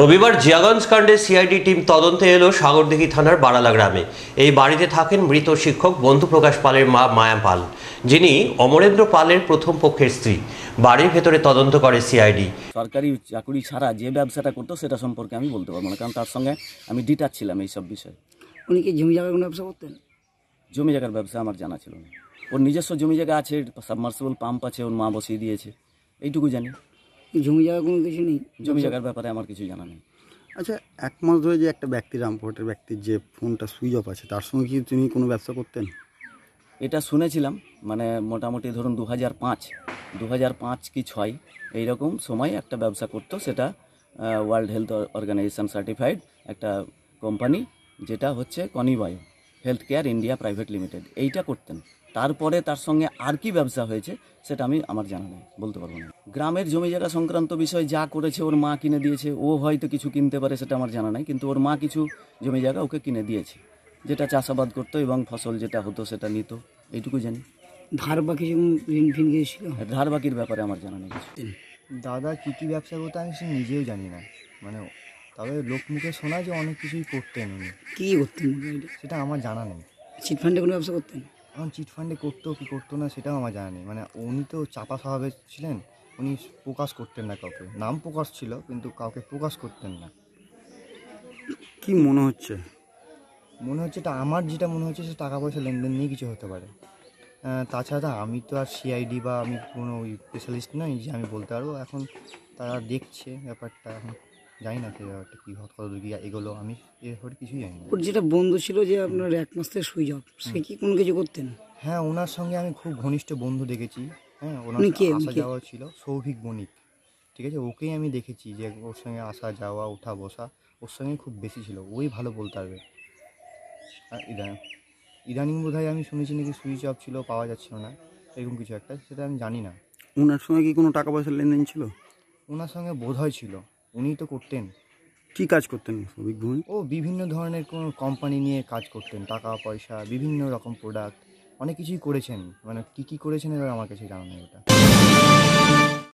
রবিবার জিয়াগঞ্জ কাণ্ডে CID team তদন্তে এলো সাগরদিঘি থানার বাড়ালা গ্রামে এই বাড়িতে থাকেন মৃত শিক্ষক বন্ধু প্রকাশ পালের মা মায়া পাল যিনি অমরেন্দ্র পালের প্রথম পক্ষের স্ত্রী বাড়ির ভেতরে তদন্ত করে সিআইডি সরকারি চাকরি ছাড়া যে ব্যবসাটা করতো সেটা সম্পর্কে আমি বলতে পারবো না কারণ তার সঙ্গে আমি ডিটার ছিলাম এইসব বিষয়ে উনি কি জমি জায়গার ব্যবসা করতেন জমি জায়গার ব্যবসা আমার জানা ছিল না ওর নিজস্ব জমি জায়গা আছে সাবমার্সিবল পাম্প আছে ওর মা বসিয়ে দিয়েছে এইটুকু জানি জমি জায়গা কোনো কিছু নেই জমি জায়গার ব্যাপারে আমার কিছু জানা নেই আচ্ছা এক মাস ধরে যে একটা ব্যক্তি রামপুরহাটের ব্যক্তির যে ফোনটা সুইচ অফ আছে তার সঙ্গে কি তিনি কোনো ব্যবসা করতেন এটা শুনেছিলাম মানে মোটামুটি ধরুন দু হাজার পাঁচ দু হাজার পাঁচ কি ছয় এইরকম সময় একটা ব্যবসা করতো সেটা ওয়ার্ল্ড হেলথ অর্গানাইজেশন সার্টিফাইড একটা কোম্পানি যেটা হচ্ছে কনিবায়ো health care India private limited এইটা করতেন তারপরে তার সঙ্গে আর কি ব্যবসা হয়েছে সেটা আমি আমার জানা নেই বলতে পারবো না গ্রামের জমি জায়গা সংক্রান্ত বিষয় যা করেছে ওর মা কিনে দিয়েছে ও হয়তো কিছু কিনতে পারে সেটা আমার জানা নাই কিন্তু ওর মা কিছু জমি জায়গা ওকে কিনে দিয়েছে যেটা চাষাবাদ করতো এবং ফসল যেটা হতো সেটা নিত এইটুকু জানি ধার বাকি ঋণ ফিন গিয়েছিল ধার বাকির ব্যাপারে আমার জানা নেই কিছু দাদা কী কী ব্যবসা করতো আমি সে নিজেও জানি না মানে তবে লোক মুখে শোনা যে অনেক কিছুই করতেন উনি কী করতেন সেটা আমার জানা নেই চিট ফান্ডে কোনো ব্যবসা করতেন এখন চিট ফান্ডে করতো কি করতো না সেটাও আমার জানা নেই মানে উনি তো চাপা স্বভাবের ছিলেন উনি প্রকাশ করতেন না কাউকে নাম প্রকাশ ছিল কিন্তু কাউকে প্রকাশ করতেন না কি মনে হচ্ছে মনে হচ্ছে এটা আমার যেটা মনে হচ্ছে সে টাকা পয়সা লেনদেন নিয়ে কিছু হতে পারে তাছাড়া আমি তো আর সিআইডি বা আমি কোনো স্পেশালিস্ট নই যে আমি বলতে পারবো এখন তারা দেখছে ব্যাপারটা এখন জানি না সেটা কী কতদূর কী এগুলো আমি এ ব্যাপারে কিছুই জানি না ওর যেটা বন্ধু ছিল যে আপনার এক মাস থেকে সুই জব সে কি কোন কিছু করতেন হ্যাঁ ওনার সঙ্গে আমি খুব ঘনিষ্ঠ বন্ধু দেখেছি হ্যাঁ ওনার উনি আসা কে? যাওয়া ছিল সৌভিক বণিক ঠিক আছে ওকেই আমি দেখেছি যে ওর সঙ্গে আসা যাওয়া ওঠা বসা ওর সঙ্গে খুব বেশি ছিল ওই ভালো বলতে পারবে আর ইদানিং ইদানিং বোধ আমি শুনেছি নাকি সুইচ অফ ছিল পাওয়া যাচ্ছিল না এরকম কিছু একটা সেটা আমি জানি না ওনার সঙ্গে কি কোনো টাকা পয়সার লেনদেন ছিল ওনার সঙ্গে বোধ হয় ছিল উনি তো করতেন কি কাজ করতেন সৌভিক ভূমি ও বিভিন্ন ধরনের কোনো কোম্পানি নিয়ে কাজ করতেন টাকা পয়সা বিভিন্ন রকম প্রোডাক্ট অনেক কিছুই করেছেন মানে কি কি করেছেন এবার আমার কাছে জানানো এটা